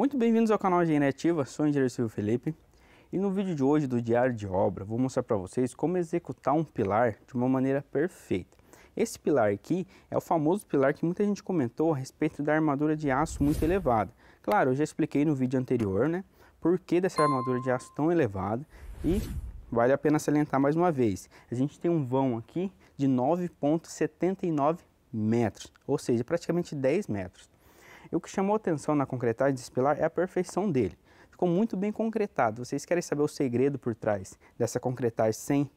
Muito bem-vindos ao canal Engenharia Ativa, sou o engenheiro Silvio Felipe e no vídeo de hoje do Diário de Obra vou mostrar para vocês como executar um pilar de uma maneira perfeita. Esse pilar aqui é o famoso pilar que muita gente comentou a respeito da armadura de aço muito elevada. Claro, eu já expliquei no vídeo anterior, né, por que dessa armadura de aço tão elevada e vale a pena salientar mais uma vez. A gente tem um vão aqui de 9.79 metros, ou seja, praticamente 10 metros. E o que chamou atenção na concretagem desse pilar é a perfeição dele. Ficou muito bem concretado. Vocês querem saber o segredo por trás dessa concretagem sem,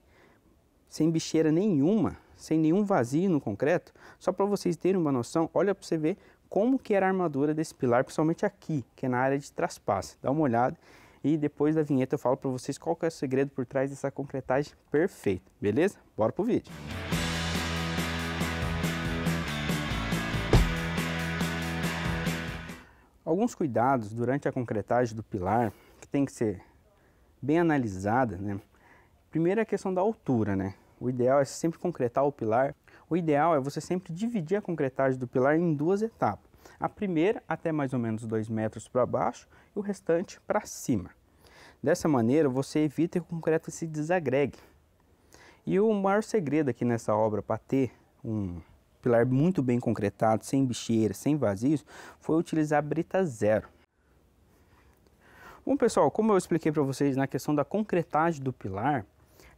sem bicheira nenhuma, sem nenhum vazio no concreto? Só para vocês terem uma noção, olha para você ver como que era a armadura desse pilar, principalmente aqui, que é na área de traspasse. Dá uma olhada e depois da vinheta eu falo para vocês qual é o segredo por trás dessa concretagem perfeita. Beleza? Bora pro vídeo. Alguns cuidados durante a concretagem do pilar que tem que ser bem analisada, né? Primeiro é a questão da altura, né? O ideal é sempre concretar o pilar. O ideal é você sempre dividir a concretagem do pilar em duas etapas. A primeira até mais ou menos 2 metros para baixo e o restante para cima. Dessa maneira você evita que o concreto se desagregue. E o maior segredo aqui nessa obra para ter um pilar muito bem concretado, sem bicheira, sem vazios, foi utilizar a brita zero. Bom pessoal, como eu expliquei para vocês na questão da concretagem do pilar,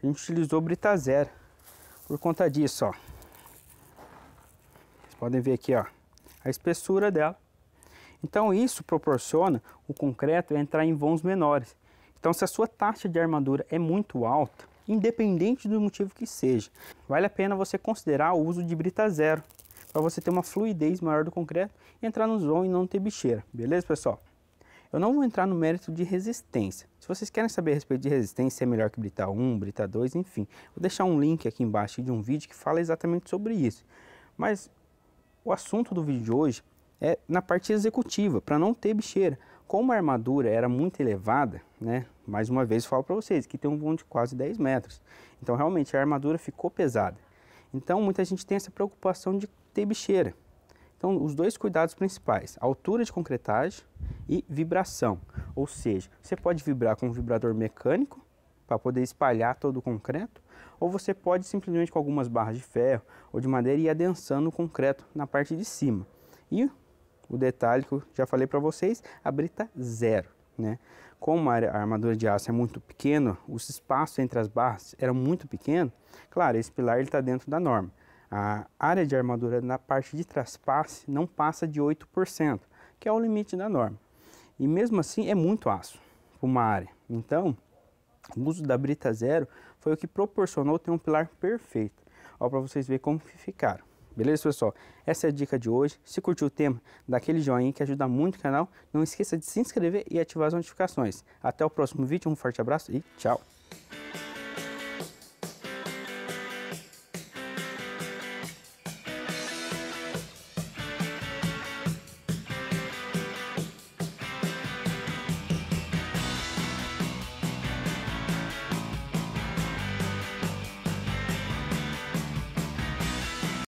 a gente utilizou brita zero. Por conta disso, ó. Vocês podem ver aqui, ó, a espessura dela. Então isso proporciona o concreto entrar em vãos menores. Então se a sua taxa de armadura é muito alta, independente do motivo que seja. Vale a pena você considerar o uso de brita zero, para você ter uma fluidez maior do concreto, entrar no zon e não ter bicheira, beleza pessoal? Eu não vou entrar no mérito de resistência. Se vocês querem saber a respeito de resistência, se é melhor que brita 1, brita 2, enfim, vou deixar um link aqui embaixo de um vídeo que fala exatamente sobre isso. Mas o assunto do vídeo de hoje é na parte executiva, para não ter bicheira. Como a armadura era muito elevada, né? Mais uma vez falo para vocês que tem um vão de quase 10 metros. Então realmente a armadura ficou pesada. Então muita gente tem essa preocupação de ter bicheira. Então os dois cuidados principais: altura de concretagem e vibração. Ou seja, você pode vibrar com um vibrador mecânico para poder espalhar todo o concreto, ou você pode simplesmente com algumas barras de ferro ou de madeira ir adensando o concreto na parte de cima. E o detalhe que eu já falei para vocês, a brita zero, né? Como a armadura de aço é muito pequena, os espaços entre as barras era muito pequeno, claro, esse pilar está dentro da norma. A área de armadura na parte de traspasse não passa de 8%, que é o limite da norma. E mesmo assim é muito aço para uma área. Então, o uso da brita zero foi o que proporcionou ter um pilar perfeito. Ó, para vocês verem como ficaram. Beleza, pessoal? Essa é a dica de hoje. Se curtiu o tema, dá aquele joinha que ajuda muito o canal. Não esqueça de se inscrever e ativar as notificações. Até o próximo vídeo, um forte abraço e tchau!